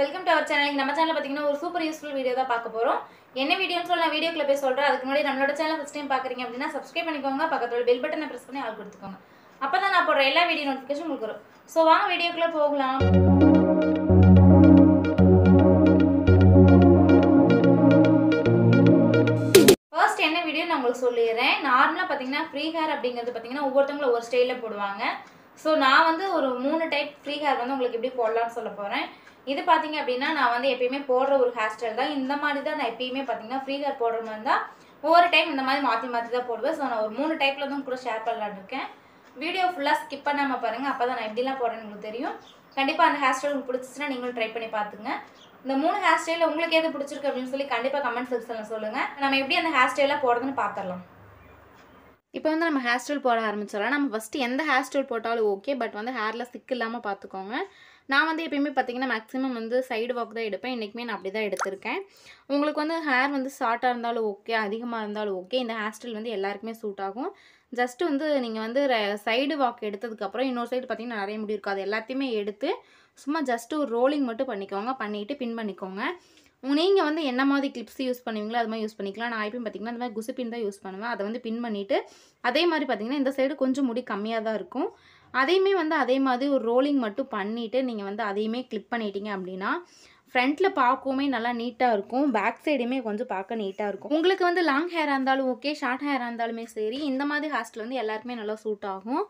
welcome to our channel நம்ம channel பார்த்தீங்கன்னா ஒரு சூப்பர் யூஸ்ஃபுல் வீடியோ தான் பார்க்க போகிறோம் என்ன வீடியோன்னு சொல்லி நான் வீடியோக்குள்ளே போய் சொல்கிறேன் அதுக்கு முன்னாடி நம்மளோட சேனல் ஃபஸ்ட் டைம் பார்க்குறீங்க அப்படின்னா சப்ஸ்கிரைப் பண்ணிக்கோங்க பக்கத்தில் பெல் பட்டனை ப்ரெஸ் பண்ணி ஆள் கொடுத்துக்கோங்க அப்போ தான் நான் போடுற எல்லா வீடியோ நோட்டிஃபிகேஷன் கொடுக்குறோம் ஸோ வாங்க வீடியோக்குள்ளே போகலாம் ஃபர்ஸ்ட் என்ன வீடியோ நான் உங்களுக்கு சொல்லிடுறேன் நார்மலாக பார்த்தீங்கன்னா ஃப்ரீ ஹேர் அப்படிங்கிறது பார்த்தீங்கன்னா ஒவ்வொருத்தவங்களும் ஒவ்வொரு ஸ்டைலில் போடுவாங்க ஸோ நான் வந்து ஒரு மூணு டைப் ஃப்ரீ ஹேர் வந்து உங்களுக்கு எப்படி போடலாம்னு சொல்ல போகிறேன் இது பார்த்தீங்க அப்படின்னா நான் வந்து எப்பயுமே போடுற ஒரு ஹேர் ஸ்டைல் தான் இந்த மாதிரி தான் நான் எப்பயுமே பார்த்தீங்கன்னா ஃப்ரீ ஹேர் போடுற மாதிரி தான் ஒவ்வொரு டைம் இந்த மாதிரி மாற்றி மாற்றி தான் போடுவேன் ஸோ நான் ஒரு மூணு டைப்பில் தான் கூட ஷேர் பண்ணலான்னு இருக்கேன் வீடியோ ஃபுல்லாக ஸ்கிப் பண்ணாமல் பாருங்கள் அப்போ தான் நான் எப்படிலாம் போடுறேன்னு உங்களுக்கு தெரியும் கண்டிப்பாக அந்த ஹேர் ஸ்டைல் உங்களுக்கு பிடிச்சிச்சுன்னா நீங்களும் ட்ரை பண்ணி பார்த்துங்க இந்த மூணு ஹேர் ஸ்டைலில் உங்களுக்கு எது பிடிச்சிருக்கு அப்படின்னு சொல்லி கண்டிப்பாக கமெண்ட் செக்ஷனில் சொல்லுங்கள் நம்ம எப்படி அந்த ஹேர் ஸ்டைலாக போடுறதுன்னு பார்த்துடலாம் இப்போ வந்து நம்ம ஹேர் ஸ்டைல் போட ஆரம்பிச்சிடலாம் நம்ம ஃபஸ்ட்டு எந்த ஹேர் ஸ்டைல் போட்டாலும் ஓகே பட் வந்து ஹேரில் சிக்கு இல்லாமல் பார்த்துக்கோங்க நான் வந்து எப்பயுமே பார்த்தீங்கன்னா மேக்ஸிமம் வந்து சைடு வாக் தான் எடுப்பேன் இன்றைக்குமே நான் அப்படி தான் எடுத்திருக்கேன் உங்களுக்கு வந்து ஹேர் வந்து ஷார்ட்டாக இருந்தாலும் ஓகே அதிகமாக இருந்தாலும் ஓகே இந்த ஹேர் ஸ்டைல் வந்து எல்லாருக்குமே சூட் ஆகும் ஜஸ்ட் வந்து நீங்கள் வந்து சைடு வாக் எடுத்ததுக்கப்புறம் இன்னொரு சைடு பார்த்தீங்கன்னா நிறைய முடி இருக்காது எல்லாத்தையுமே எடுத்து சும்மா ஜஸ்ட்டு ஒரு ரோலிங் மட்டும் பண்ணிக்கோங்க பண்ணிவிட்டு பின் பண்ணிக்கோங்க நீங்கள் வந்து என்ன மாதிரி கிளிப்ஸ் யூஸ் பண்ணுவீங்களோ அது மாதிரி யூஸ் பண்ணிக்கலாம் நான் எப்பயும் பார்த்திங்கன்னா அந்த மாதிரி குசு பின் தான் யூஸ் பண்ணுவேன் அதை வந்து பின் பண்ணிவிட்டு அதே மாதிரி பார்த்திங்கன்னா இந்த சைடு கொஞ்சம் முடி கம்மியாக தான் இருக்கும் அதையுமே வந்து அதே மாதிரி ஒரு ரோலிங் மட்டும் பண்ணிவிட்டு நீங்கள் வந்து அதையுமே கிளிக் பண்ணிட்டீங்க அப்படின்னா ஃப்ரண்ட்டில் பார்க்கவுமே நல்லா நீட்டாக இருக்கும் பேக் சைடுமே கொஞ்சம் பார்க்க நீட்டாக இருக்கும் உங்களுக்கு வந்து லாங் ஹேராக இருந்தாலும் ஓகே ஷார்ட் ஹேராக இருந்தாலுமே சரி இந்த மாதிரி ஹாஸ்டல் வந்து எல்லாருக்குமே நல்லா சூட் ஆகும்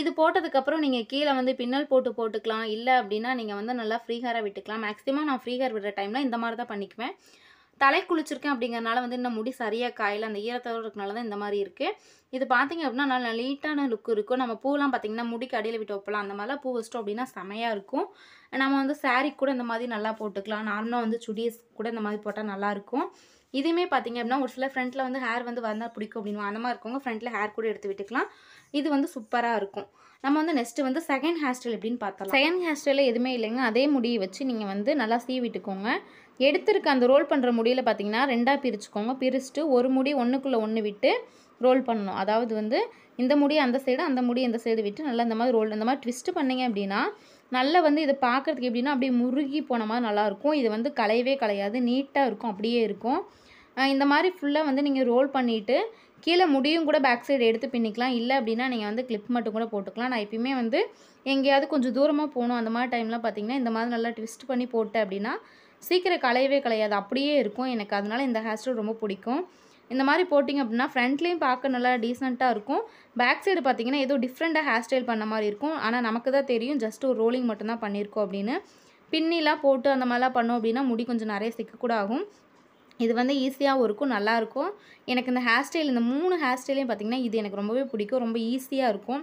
இது போட்டதுக்கப்புறம் நீங்கள் கீழே வந்து பின்னல் போட்டு போட்டுக்கலாம் இல்லை அப்படின்னா நீங்கள் வந்து நல்லா ஃப்ரீ ஹேராக விட்டுக்கலாம் மேக்ஸிமம் நான் ஃப்ரீ ஹேர் விடுற டைமில் இந்த மாதிரி தான் பண்ணிக்குவேன் தலை குளிச்சிருக்கேன் அப்படிங்கிறனால வந்து இன்னும் முடி சரியாக காயில் அந்த ஈரத்தோடு இருக்கனால தான் இந்த மாதிரி இருக்குது இது பார்த்திங்க அப்படின்னா நல்லா நீட்டான லுக் இருக்கும் நம்ம பூலாம் பார்த்திங்கன்னா முடிக்கு அடியில் விட்டு வைப்பலாம் அந்த மாதிரிலாம் பூ வச்சிட்டோம் அப்படின்னா செமையாக இருக்கும் நம்ம வந்து சாரீ கூட இந்த மாதிரி நல்லா போட்டுக்கலாம் நார்மலாக வந்து சுடிஸ் கூட இந்த மாதிரி போட்டால் நல்லாயிருக்கும் இதுவுமே பார்த்திங்க அப்படின்னா ஒரு சில ஃப்ரண்ட்டில் வந்து ஹேர் வந்து வந்தால் பிடிக்கும் அப்படின்னு அந்த மாதிரி இருக்கவங்க ஃப்ரண்ட்டில் ஹேர் கூட எடுத்து விட்டுக்கலாம் இது வந்து சூப்பராக இருக்கும் நம்ம வந்து நெக்ஸ்ட்டு வந்து செகண்ட் ஹேர் ஸ்டைல் எப்படின்னு பார்த்தோம் செகண்ட் ஹேர் ஸ்டைலில் எதுவுமே இல்லைங்க அதே முடியை வச்சு நீங்கள் வந்து நல்லா சீ விட்டுக்கோங்க எடுத்துருக்க அந்த ரோல் பண்ணுற முடியில் பார்த்தீங்கன்னா ரெண்டாக பிரிச்சுக்கோங்க பிரிச்சுட்டு ஒரு முடி ஒன்றுக்குள்ளே ஒன்று விட்டு ரோல் பண்ணணும் அதாவது வந்து இந்த முடி அந்த சைடு அந்த முடி இந்த சைடு விட்டு நல்லா இந்த மாதிரி ரோல் இந்த மாதிரி ட்விஸ்ட்டு பண்ணிங்க அப்படின்னா நல்லா வந்து இதை பார்க்குறதுக்கு எப்படின்னா அப்படியே முருகி போன மாதிரி நல்லாயிருக்கும் இது வந்து கலையவே கலையாது நீட்டாக இருக்கும் அப்படியே இருக்கும் இந்த மாதிரி ஃபுல்லாக வந்து நீங்கள் ரோல் பண்ணிவிட்டு கீழே முடியும் கூட பேக் சைடு எடுத்து பின்னிக்கலாம் இல்லை அப்படின்னா நீங்கள் வந்து கிளிப் மட்டும் கூட போட்டுக்கலாம் நான் எப்பயுமே வந்து எங்கேயாவது கொஞ்சம் தூரமாக போகணும் அந்த மாதிரி டைம்லாம் பார்த்திங்கன்னா இந்த மாதிரி நல்லா ட்விஸ்ட் பண்ணி போட்டேன் அப்படின்னா சீக்கிரம் கலையவே கிடையாது அப்படியே இருக்கும் எனக்கு அதனால் இந்த ஹேர் ஸ்டைல் ரொம்ப பிடிக்கும் இந்த மாதிரி போட்டிங்க அப்படின்னா ஃப்ரண்ட்லேயும் பார்க்க நல்லா டீசெண்டாக இருக்கும் பேக் சைடு பார்த்திங்கன்னா ஏதோ டிஃப்ரெண்ட்டாக ஹேர் ஸ்டைல் பண்ண மாதிரி இருக்கும் ஆனால் நமக்கு தான் தெரியும் ஜஸ்ட் ஒரு ரோலிங் மட்டும்தான் பண்ணியிருக்கோம் அப்படின்னு பின்னிலாம் போட்டு அந்த மாதிரிலாம் பண்ணோம் அப்படின்னா முடி கொஞ்சம் நிறைய சிக்க கூட ஆகும் இது வந்து ஈஸியாகவும் இருக்கும் நல்லாயிருக்கும் எனக்கு இந்த ஹேர் ஸ்டைல் இந்த மூணு ஹேர் ஸ்டைலையும் பார்த்திங்கன்னா இது எனக்கு ரொம்பவே பிடிக்கும் ரொம்ப ஈஸியாக இருக்கும்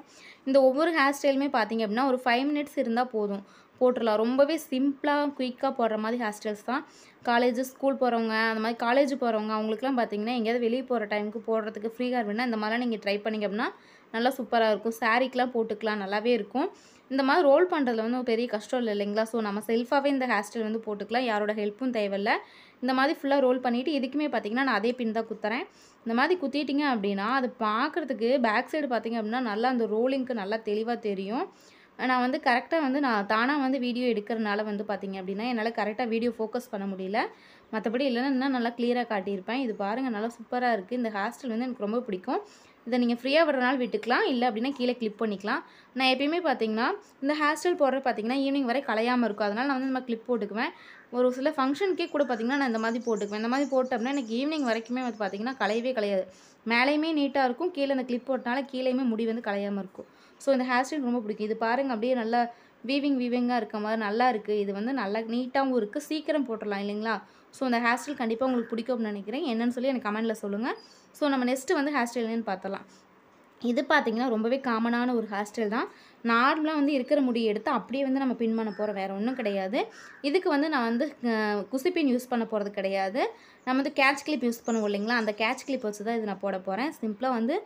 இந்த ஒவ்வொரு ஹேர் ஸ்டைலுமே பார்த்திங்க அப்படின்னா ஒரு ஃபைவ் மினிட்ஸ் இருந்தால் போதும் போட்டுடலாம் ரொம்பவே சிம்பிளாக குயிக்காக போடுற மாதிரி ஹேர் ஸ்டைல்ஸ் தான் காலேஜ் ஸ்கூல் போகிறவங்க அந்த மாதிரி காலேஜ் போகிறவங்க அவங்களுக்குலாம் பார்த்திங்கன்னா எங்கேயாவது வெளியே போகிற டைமுக்கு போடுறதுக்கு ஃப்ரீயாக இருந்தால் இந்த மாதிரிலாம் நீங்கள் ட்ரை பண்ணிங்க அப்படின்னா நல்லா சூப்பராக இருக்கும் சாரீக்கெலாம் போட்டுக்கலாம் நல்லாவே இருக்கும் இந்த மாதிரி ரோல் பண்ணுறதுல வந்து பெரிய கஷ்டம் இல்லை இல்லைங்களா ஸோ நம்ம செல்ஃபாகவே இந்த ஹேர் ஸ்டைல் வந்து போட்டுக்கலாம் யாரோட ஹெல்ப்பும் தேவையில்லை இந்த மாதிரி ஃபுல்லாக ரோல் பண்ணிவிட்டு இதுக்குமே பார்த்திங்கன்னா நான் அதே பின் தான் குத்துறேன் இந்த மாதிரி குத்திட்டிங்க அப்படின்னா அது பார்க்குறதுக்கு பேக் சைடு பார்த்திங்க அப்படின்னா நல்லா அந்த ரோலிங்க்கு நல்லா தெளிவாக தெரியும் நான் வந்து கரெக்டாக வந்து நான் தானாக வந்து வீடியோ எடுக்கிறனால வந்து பார்த்திங்க அப்படின்னா என்னால் கரெக்டாக வீடியோ ஃபோக்கஸ் பண்ண முடியல மற்றபடி இல்லைன்னா இன்னும் நல்லா கிளியராக காட்டியிருப்பேன் இது பாருங்கள் நல்லா சூப்பராக இருக்குது இந்த ஹேர் வந்து எனக்கு ரொம்ப பிடிக்கும் இதை நீங்கள் ஃப்ரீயாக விடுறனால விட்டுக்கலாம் இல்லை அப்படின்னா கீழே கிளிப் பண்ணிக்கலாம் நான் எப்பயுமே பார்த்தீங்கன்னா இந்த ஹேர் ஸ்டைல் போடுறது பார்த்தீங்கன்னா ஈவினிங் வரை கலையாமல் இருக்கும் அதனால் நான் வந்து நம்ம கிளிப் போட்டுக்குவேன் ஒரு சில ஃபங்க்ஷனுக்கே கூட பார்த்திங்கன்னா நான் இந்த மாதிரி போட்டுக்குவேன் இந்த மாதிரி போட்டோம்னா எனக்கு ஈவினிங் வரைக்குமே வந்து பார்த்திங்கன்னா கலையவே கலையாது மேலேயுமே நீட்டாக இருக்கும் கீழே அந்த கிளிப் போட்டனால கீழேயுமே முடி வந்து கலையாமல் இருக்கும் ஸோ இந்த ஹேர் ஸ்டைல் ரொம்ப பிடிக்கும் இது பாருங்கள் அப்படியே நல்லா வீவிங் வீவிங்காக இருக்க மாதிரி நல்லா இருக்குது இது வந்து நல்லா நீட்டாகவும் இருக்குது சீக்கிரம் போட்டுடலாம் இல்லைங்களா ஸோ அந்த ஹேர் ஸ்டைல் கண்டிப்பாக உங்களுக்கு பிடிக்கும்னு நினைக்கிறேன் என்னன்னு சொல்லி எனக்கு கமெண்ட்டில் சொல்லுங்கள் ஸோ நம்ம நெக்ஸ்ட்டு வந்து ஹேர் ஸ்டைல்னு பார்த்தலாம் இது பார்த்திங்கன்னா ரொம்பவே காமனான ஒரு ஹேர் ஸ்டைல் தான் நார்மலாக வந்து இருக்கிற முடியை எடுத்து அப்படியே வந்து நம்ம பின் பண்ண போகிறோம் வேறு ஒன்றும் கிடையாது இதுக்கு வந்து நான் வந்து குசிப்பின் யூஸ் பண்ண போகிறது கிடையாது நம்ம வந்து கேட்ச் கிளிப் யூஸ் பண்ணுவோம் இல்லைங்களா அந்த கேட்ச் கிளிப் வச்சு தான் இது நான் போட போகிறேன் சிம்பிளாக வந்து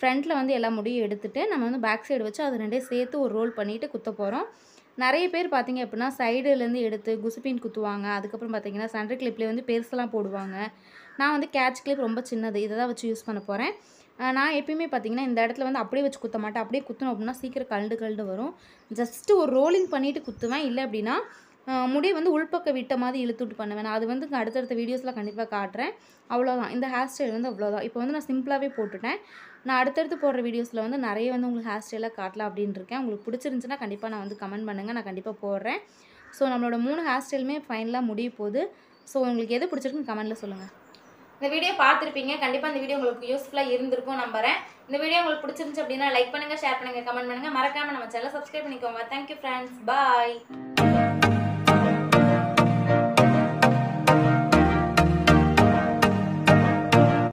ஃப்ரண்ட்டில் வந்து எல்லா முடியும் எடுத்துகிட்டு நம்ம வந்து பேக் சைடு வச்சு அது ரெண்டே சேர்த்து ஒரு ரோல் பண்ணிவிட்டு குத்த போகிறோம் நிறைய பேர் பார்த்திங்க அப்படின்னா சைடுலேருந்து எடுத்து குசுப்பின் குத்துவாங்க அதுக்கப்புறம் பார்த்திங்கன்னா சென்டர் கிளிப்லேயே வந்து பெருசெல்லாம் போடுவாங்க நான் வந்து கேட்ச் கிளிப் ரொம்ப சின்னது இதை தான் வச்சு யூஸ் பண்ண போகிறேன் நான் எப்பயுமே பார்த்திங்கன்னா இந்த இடத்துல வந்து அப்படியே வச்சு குத்த மாட்டேன் அப்படியே குத்தணும் அப்படின்னா சீக்கிரம் கழுண்டு கழுண்டு வரும் ஜஸ்ட்டு ஒரு ரோலிங் பண்ணிவிட்டு குத்துவேன் இல்லை அப்படின்னா முடியை வந்து உள்பக்கம் விட்ட மாதிரி இழுத்துட்டு பண்ணுவேன் நான் அது வந்து அடுத்தடுத்த வீடியோஸில் கண்டிப்பாக காட்டுறேன் அவ்வளோதான் இந்த ஹேர் ஸ்டைல் வந்து அவ்வளோதான் இப்போ வந்து நான் சிம்பிளாகவே போட்டுட்டேன் நான் அடுத்தடுத்து போடுற வீடியோஸில் வந்து நிறைய வந்து உங்களுக்கு ஹேர் ஸ்டைலாக காட்டலாம் அப்படின்னு இருக்கேன் உங்களுக்கு பிடிச்சிருந்துச்சின்னா கண்டிப்பாக நான் வந்து கமெண்ட் பண்ணுங்கள் நான் கண்டிப்பாக போடுறேன் ஸோ நம்மளோட மூணு ஹேர் ஸ்டைலுமே ஃபைனலாக முடிய போகுது ஸோ உங்களுக்கு எது பிடிச்சிருக்குன்னு கமெண்ட்டில் சொல்லுங்கள் இந்த வீடியோ பார்த்துருப்பீங்க கண்டிப்பாக இந்த வீடியோ உங்களுக்கு யூஸ்ஃபுல்லாக இருந்திருக்கும் நம்புறேன் இந்த வீடியோ உங்களுக்கு பிடிச்சிருந்துச்சு அப்படின்னா லைக் பண்ணுங்கள் ஷேர் பண்ணுங்கள் கமெண்ட் பண்ணுங்கள் மறக்காமல் நம்ம சேனல் சப்ஸ்கிரைப் பண்ணிக்கோங்க தேங்க்யூ ஃப்ரெண்ட்ஸ் பாய்